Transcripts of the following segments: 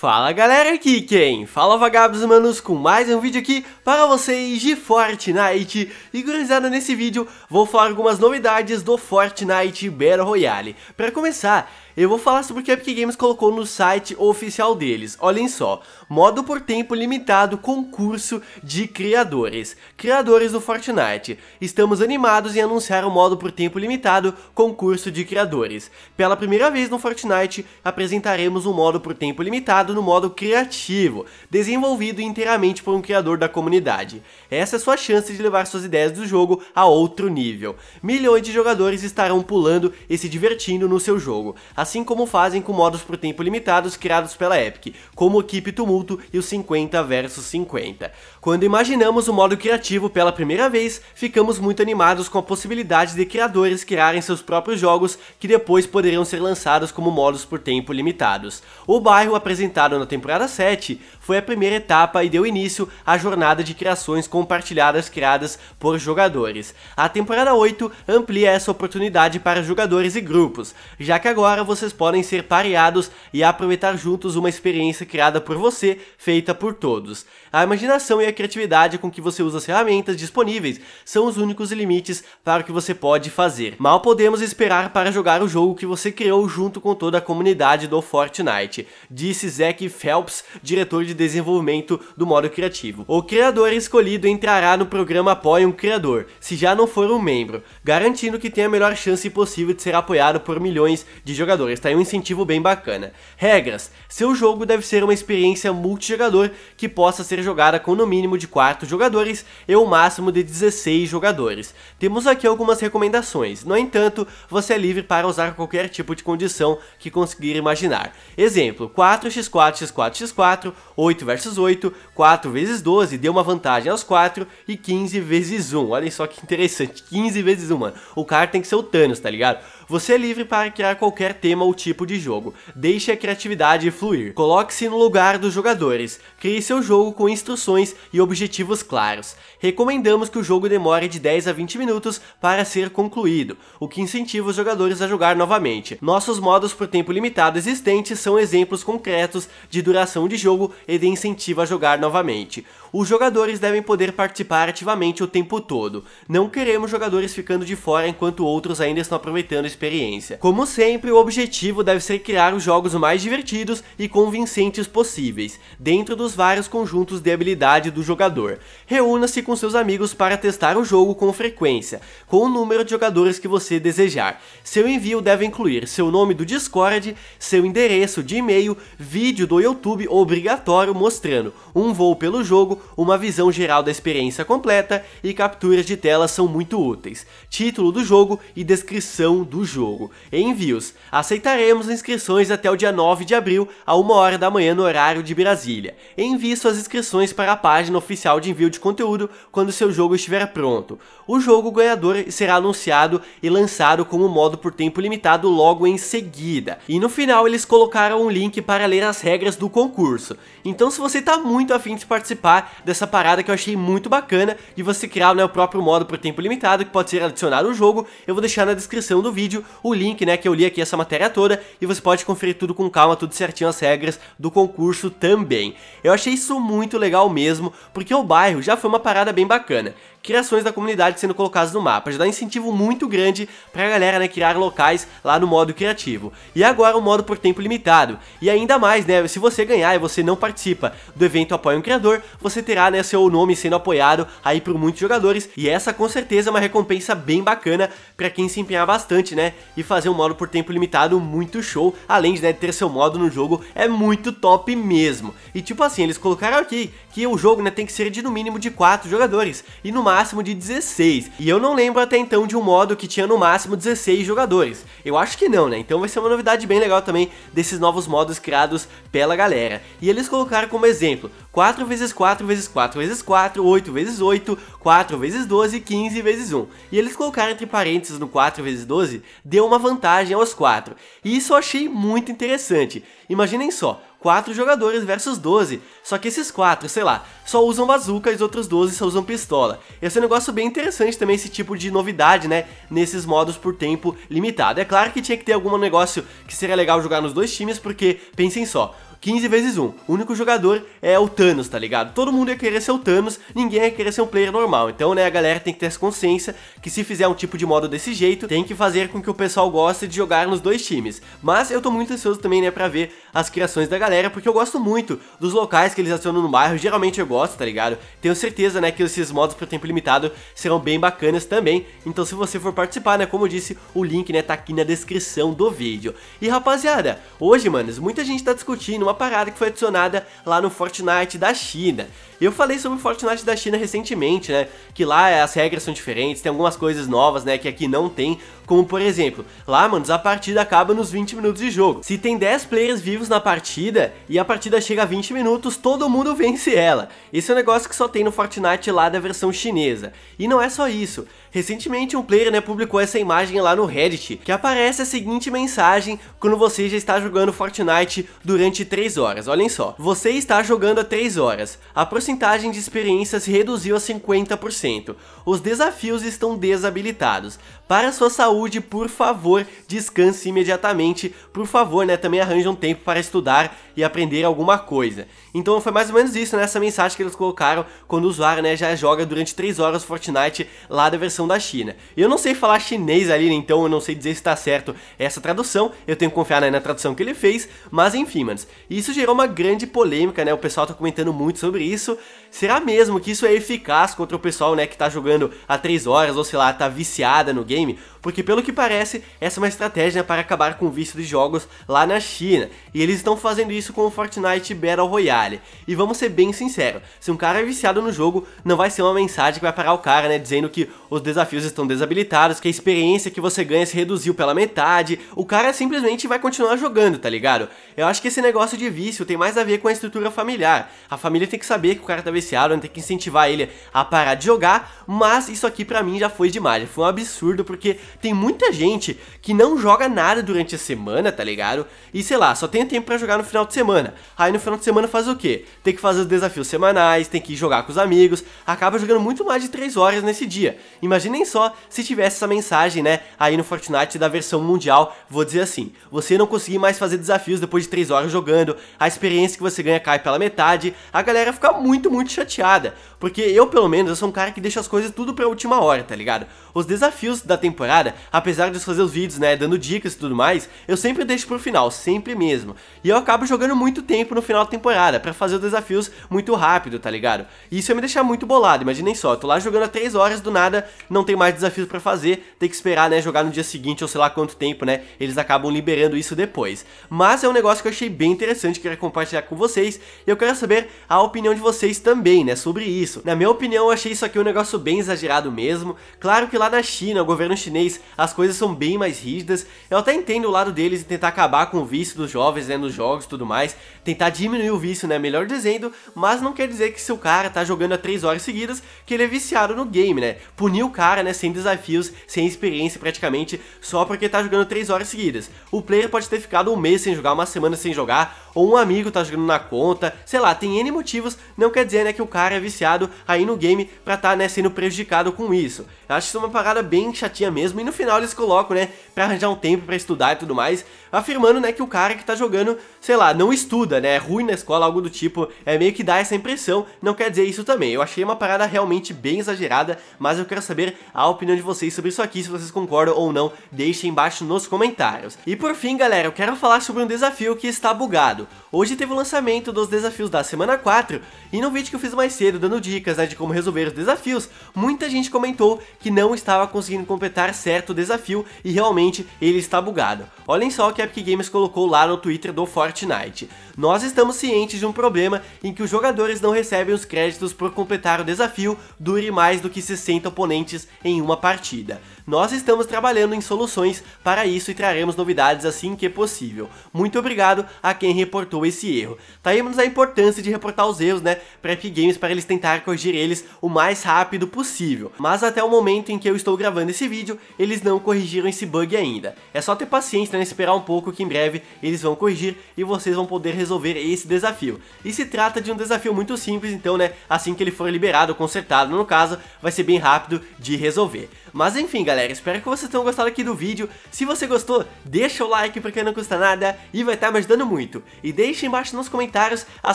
Fala galera, aqui quem? Fala vagabos manos com mais um vídeo aqui para vocês de Fortnite E gurizada, nesse vídeo vou falar algumas novidades do Fortnite Battle Royale Para começar, eu vou falar sobre o que a Epic Games colocou no site oficial deles. Olhem só, modo por tempo limitado concurso de criadores. Criadores do Fortnite. Estamos animados em anunciar o modo por tempo limitado concurso de criadores. Pela primeira vez no Fortnite, apresentaremos um modo por tempo limitado no modo criativo, desenvolvido inteiramente por um criador da comunidade. Essa é sua chance de levar suas ideias do jogo a outro nível. Milhões de jogadores estarão pulando e se divertindo no seu jogo. As assim como fazem com modos por tempo limitados criados pela Epic, como o Keep Tumulto e o 50 vs 50. Quando imaginamos o modo criativo pela primeira vez, ficamos muito animados com a possibilidade de criadores criarem seus próprios jogos que depois poderiam ser lançados como modos por tempo limitados. O bairro apresentado na temporada 7 foi a primeira etapa e deu início à jornada de criações compartilhadas criadas por jogadores. A temporada 8 amplia essa oportunidade para jogadores e grupos, já que agora você vocês podem ser pareados e aproveitar juntos uma experiência criada por você, feita por todos. A imaginação e a criatividade com que você usa as ferramentas disponíveis são os únicos limites para o que você pode fazer. Mal podemos esperar para jogar o jogo que você criou junto com toda a comunidade do Fortnite, disse Zack Phelps, diretor de desenvolvimento do modo criativo. O criador escolhido entrará no programa Apoia um Criador, se já não for um membro, garantindo que tenha a melhor chance possível de ser apoiado por milhões de jogadores jogadores, tá aí um incentivo bem bacana. Regras: seu jogo deve ser uma experiência multijogador que possa ser jogada com no mínimo de 4 jogadores e o um máximo de 16 jogadores. Temos aqui algumas recomendações, no entanto, você é livre para usar qualquer tipo de condição que conseguir imaginar. Exemplo: 4x4x4x4, 8 versus 8, 4 vezes 12 deu uma vantagem aos 4 e 15 vezes 1. Olha só que interessante, 15 vezes 1, mano. O cara tem que ser o Thanos, tá ligado? Você é livre para criar qualquer tema ou tipo de jogo. Deixe a criatividade fluir. Coloque-se no lugar dos jogadores. Crie seu jogo com instruções e objetivos claros. Recomendamos que o jogo demore de 10 a 20 minutos para ser concluído, o que incentiva os jogadores a jogar novamente. Nossos modos por tempo limitado existentes são exemplos concretos de duração de jogo e de incentivo a jogar novamente. Os jogadores devem poder participar ativamente o tempo todo. Não queremos jogadores ficando de fora enquanto outros ainda estão aproveitando a experiência. Como sempre, o objetivo deve ser criar os jogos mais divertidos e convincentes possíveis, dentro dos vários conjuntos de habilidade do jogador. Reúna-se com seus amigos para testar o jogo com frequência, com o número de jogadores que você desejar. Seu envio deve incluir seu nome do Discord, seu endereço de e-mail, vídeo do YouTube obrigatório mostrando um voo pelo jogo uma visão geral da experiência completa e capturas de tela são muito úteis. Título do jogo e descrição do jogo. Envios. Aceitaremos inscrições até o dia 9 de abril, a 1 hora da manhã no horário de Brasília. Envie suas inscrições para a página oficial de envio de conteúdo quando seu jogo estiver pronto. O jogo ganhador será anunciado e lançado como modo por tempo limitado logo em seguida. E no final eles colocaram um link para ler as regras do concurso. Então se você está muito afim de participar, dessa parada que eu achei muito bacana de você criar né, o próprio modo por tempo limitado que pode ser adicionado ao jogo. Eu vou deixar na descrição do vídeo o link né, que eu li aqui essa matéria toda e você pode conferir tudo com calma, tudo certinho as regras do concurso também. Eu achei isso muito legal mesmo, porque o bairro já foi uma parada bem bacana criações da comunidade sendo colocadas no mapa. Já dá um incentivo muito grande pra galera, né, criar locais lá no modo criativo. E agora o modo por tempo limitado. E ainda mais, né, se você ganhar e você não participa do evento Apoia um Criador, você terá, né, seu nome sendo apoiado aí por muitos jogadores. E essa, com certeza, é uma recompensa bem bacana pra quem se empenhar bastante, né, e fazer um modo por tempo limitado muito show. Além de, né, ter seu modo no jogo, é muito top mesmo. E tipo assim, eles colocaram aqui que o jogo, né, tem que ser de no mínimo de 4 jogadores. E no máximo de 16. E eu não lembro até então de um modo que tinha no máximo 16 jogadores. Eu acho que não, né? Então vai ser uma novidade bem legal também desses novos modos criados pela galera. E eles colocaram como exemplo 4 vezes 4 vezes 4 vezes 4, 8 vezes 8, 4 vezes 12, 15 vezes 1. E eles colocaram entre parênteses no 4 vezes 12, deu uma vantagem aos 4. E isso eu achei muito interessante. Imaginem só, 4 jogadores versus 12. Só que esses 4, sei lá, só usam bazuca e os outros 12 só usam pistola. Esse é um negócio bem interessante também, esse tipo de novidade, né? Nesses modos por tempo limitado. É claro que tinha que ter algum negócio que seria legal jogar nos dois times, porque pensem só, 15 vezes 1. O único jogador é o Thanos, tá ligado? Todo mundo ia querer ser o Thanos, ninguém ia querer ser um player normal. Então, né, a galera tem que ter essa consciência que se fizer um tipo de modo desse jeito, tem que fazer com que o pessoal goste de jogar nos dois times. Mas eu tô muito ansioso também, né, pra ver as criações da galera, porque eu gosto muito dos locais que eles acionam no bairro. Geralmente eu gosto, tá ligado? Tenho certeza, né, que esses modos para tempo limitado serão bem bacanas também. Então, se você for participar, né, como eu disse, o link, né, tá aqui na descrição do vídeo. E, rapaziada, hoje, manos, muita gente tá discutindo uma parada que foi adicionada lá no Fortnite da China. Eu falei sobre o Fortnite da China recentemente, né? Que lá as regras são diferentes, tem algumas coisas novas, né? Que aqui não tem. Como por exemplo, lá, manos, a partida acaba nos 20 minutos de jogo. Se tem 10 players vivos na partida e a partida chega a 20 minutos, todo mundo vence ela. Esse é um negócio que só tem no Fortnite lá da versão chinesa. E não é só isso. Recentemente um player né, publicou essa imagem lá no Reddit, que aparece a seguinte mensagem quando você já está jogando Fortnite durante 3 3 horas, olhem só. Você está jogando há 3 horas, a porcentagem de experiência se reduziu a 50%. Os desafios estão desabilitados. Para sua saúde, por favor, descanse imediatamente. Por favor, né, também arranje um tempo para estudar e aprender alguma coisa. Então foi mais ou menos isso, nessa né, mensagem que eles colocaram quando o usuário, né, já joga durante 3 horas Fortnite lá da versão da China. Eu não sei falar chinês ali, né, então eu não sei dizer se está certo essa tradução. Eu tenho que confiar né, na tradução que ele fez, mas enfim, manos. E isso gerou uma grande polêmica, né? O pessoal tá comentando muito sobre isso. Será mesmo que isso é eficaz contra o pessoal, né, que tá jogando há 3 horas ou sei lá, tá viciada no game? porque pelo que parece, essa é uma estratégia para acabar com o vício de jogos lá na China, e eles estão fazendo isso com o Fortnite Battle Royale. E vamos ser bem sinceros, se um cara é viciado no jogo, não vai ser uma mensagem que vai parar o cara, né, dizendo que os desafios estão desabilitados, que a experiência que você ganha se reduziu pela metade, o cara simplesmente vai continuar jogando, tá ligado? Eu acho que esse negócio de vício tem mais a ver com a estrutura familiar, a família tem que saber que o cara tá viciado, tem que incentivar ele a parar de jogar, mas isso aqui pra mim já foi demais, foi um absurdo, porque tem muita gente que não joga nada durante a semana, tá ligado? E sei lá, só tem tempo para jogar no final de semana. Aí no final de semana faz o quê? Tem que fazer os desafios semanais, tem que ir jogar com os amigos, acaba jogando muito mais de 3 horas nesse dia. Imaginem só se tivesse essa mensagem, né, aí no Fortnite da versão mundial, vou dizer assim, você não conseguir mais fazer desafios depois de 3 horas jogando, a experiência que você ganha cai pela metade, a galera fica muito, muito chateada. Porque eu, pelo menos, eu sou um cara que deixa as coisas tudo pra última hora, tá ligado? Os desafios da temporada cara, apesar de eu fazer os vídeos, né, dando dicas e tudo mais, eu sempre deixo pro final, sempre mesmo. E eu acabo jogando muito tempo no final da temporada, pra fazer os desafios muito rápido, tá ligado? E isso ia me deixar muito bolado, imaginem só, eu tô lá jogando há 3 horas, do nada, não tem mais desafios pra fazer, tem que esperar, né, jogar no dia seguinte ou sei lá quanto tempo, né, eles acabam liberando isso depois. Mas é um negócio que eu achei bem interessante, queria compartilhar com vocês, e eu quero saber a opinião de vocês também, né, sobre isso. Na minha opinião, eu achei isso aqui um negócio bem exagerado mesmo, claro que lá na China, o governo chinês as coisas são bem mais rígidas. Eu até entendo o lado deles em tentar acabar com o vício dos jovens, né, nos jogos e tudo mais, tentar diminuir o vício, né, melhor dizendo, mas não quer dizer que se o cara tá jogando há 3 horas seguidas, que ele é viciado no game, né? Punir o cara, né, sem desafios, sem experiência praticamente, só porque tá jogando 3 horas seguidas. O player pode ter ficado um mês sem jogar, uma semana sem jogar, ou um amigo tá jogando na conta, sei lá, tem N motivos, não quer dizer, né, que o cara é viciado aí no game pra tá, né, sendo prejudicado com isso. Eu acho isso uma parada bem chatinha mesmo e no final eles colocam, né, pra arranjar um tempo para estudar e tudo mais, afirmando, né, que o cara que tá jogando, sei lá, não estuda, né, é ruim na escola, algo do tipo, é meio que dá essa impressão, não quer dizer isso também. Eu achei uma parada realmente bem exagerada, mas eu quero saber a opinião de vocês sobre isso aqui, se vocês concordam ou não, deixem embaixo nos comentários. E por fim, galera, eu quero falar sobre um desafio que está bugado. Hoje teve o lançamento dos desafios da semana 4, e no vídeo que eu fiz mais cedo, dando dicas, né, de como resolver os desafios, muita gente comentou que não estava conseguindo completar certo certo o desafio e realmente ele está bugado. Olhem só o que a Epic Games colocou lá no Twitter do Fortnite. Nós estamos cientes de um problema em que os jogadores não recebem os créditos por completar o desafio, dure mais do que 60 oponentes em uma partida. Nós estamos trabalhando em soluções para isso e traremos novidades assim que possível. Muito obrigado a quem reportou esse erro. Taímos tá a importância de reportar os erros, né, para Epic Games para eles tentarem corrigir eles o mais rápido possível. Mas até o momento em que eu estou gravando esse vídeo, eles não corrigiram esse bug ainda. É só ter paciência, né, esperar um pouco que em breve eles vão corrigir e vocês vão poder resolver esse desafio. E se trata de um desafio muito simples, então, né, assim que ele for liberado, consertado no caso, vai ser bem rápido de resolver. Mas enfim, galera, galera, espero que vocês tenham gostado aqui do vídeo. Se você gostou, deixa o like porque não custa nada e vai estar tá me ajudando muito. E deixa embaixo nos comentários a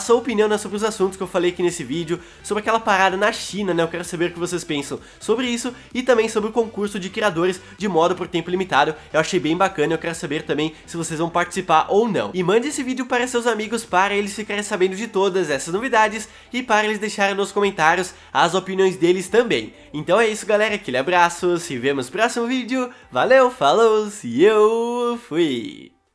sua opinião né, sobre os assuntos que eu falei aqui nesse vídeo, sobre aquela parada na China, né? Eu quero saber o que vocês pensam sobre isso e também sobre o concurso de criadores de moda por tempo limitado. Eu achei bem bacana, e eu quero saber também se vocês vão participar ou não. E mande esse vídeo para seus amigos para eles ficarem sabendo de todas essas novidades e para eles deixarem nos comentários as opiniões deles também. Então é isso, galera. Aquele abraço, se vemos próximo vídeo. Valeu, falou e eu fui!